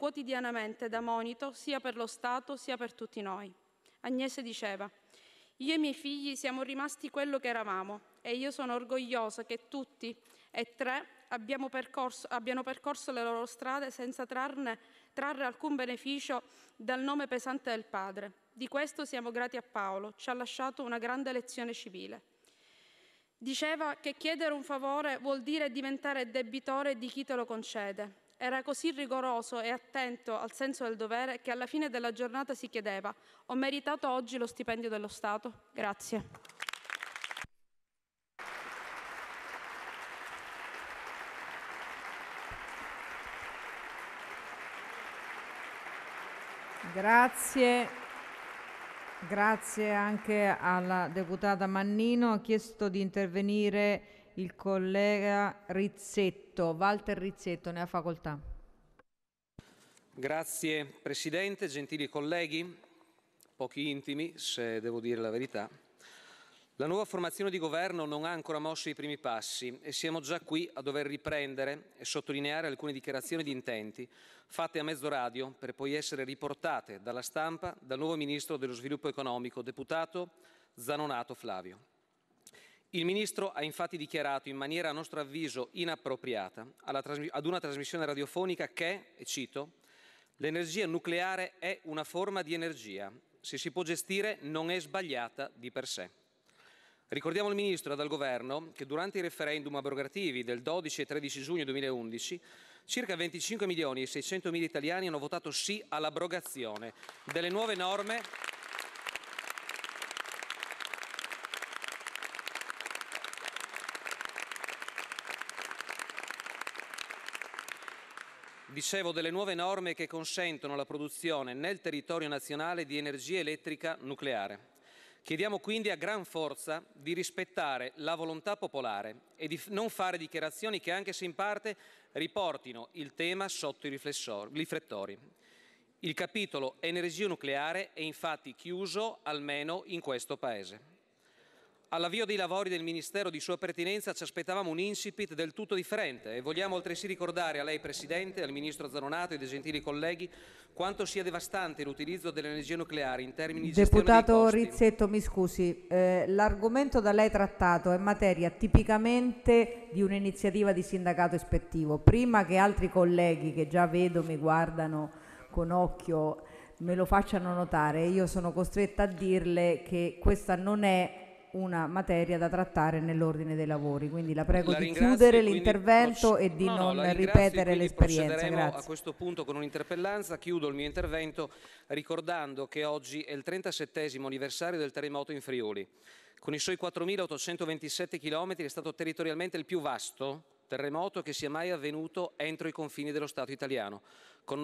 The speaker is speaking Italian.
quotidianamente da monito sia per lo Stato sia per tutti noi. Agnese diceva, io e i miei figli siamo rimasti quello che eravamo e io sono orgogliosa che tutti e tre percorso, abbiano percorso le loro strade senza trarne, trarre alcun beneficio dal nome pesante del padre. Di questo siamo grati a Paolo, ci ha lasciato una grande lezione civile. Diceva che chiedere un favore vuol dire diventare debitore di chi te lo concede era così rigoroso e attento al senso del dovere che alla fine della giornata si chiedeva ho meritato oggi lo stipendio dello Stato? Grazie. Grazie. Grazie anche alla deputata Mannino. Ha chiesto di intervenire il collega Rizzetto. Walter Rizzetto, ne ha facoltà. Grazie Presidente, gentili colleghi, pochi intimi se devo dire la verità. La nuova formazione di governo non ha ancora mosso i primi passi e siamo già qui a dover riprendere e sottolineare alcune dichiarazioni di intenti fatte a mezzo radio per poi essere riportate dalla stampa dal nuovo Ministro dello Sviluppo Economico, deputato Zanonato Flavio. Il Ministro ha infatti dichiarato in maniera a nostro avviso inappropriata ad una trasmissione radiofonica che, e cito, l'energia nucleare è una forma di energia, se si può gestire non è sbagliata di per sé. Ricordiamo il Ministro e dal Governo che durante i referendum abrogativi del 12 e 13 giugno 2011 circa 25 milioni e 600 mila italiani hanno votato sì all'abrogazione delle nuove norme dicevo, delle nuove norme che consentono la produzione nel territorio nazionale di energia elettrica nucleare. Chiediamo quindi a gran forza di rispettare la volontà popolare e di non fare dichiarazioni che anche se in parte riportino il tema sotto i riflettori. Il capitolo energia nucleare è infatti chiuso almeno in questo Paese. All'avvio dei lavori del Ministero di sua pertinenza ci aspettavamo un incipit del tutto differente e vogliamo altresì ricordare a lei Presidente, al Ministro Zanonato e ai gentili colleghi quanto sia devastante l'utilizzo dell'energia nucleare in termini di Deputato Rizzetto, mi scusi, eh, l'argomento da lei trattato è materia tipicamente di un'iniziativa di sindacato ispettivo. Prima che altri colleghi che già vedo mi guardano con occhio me lo facciano notare, io sono costretta a dirle che questa non è una materia da trattare nell'ordine dei lavori, quindi la prego la di chiudere l'intervento e di no, non no, ripetere l'esperienza. Grazie. A questo punto con un'interpellanza chiudo il mio intervento ricordando che oggi è il 37 anniversario del terremoto in Friuli. Con i suoi 4.827 km è stato territorialmente il più vasto terremoto che sia mai avvenuto entro i confini dello Stato italiano. Con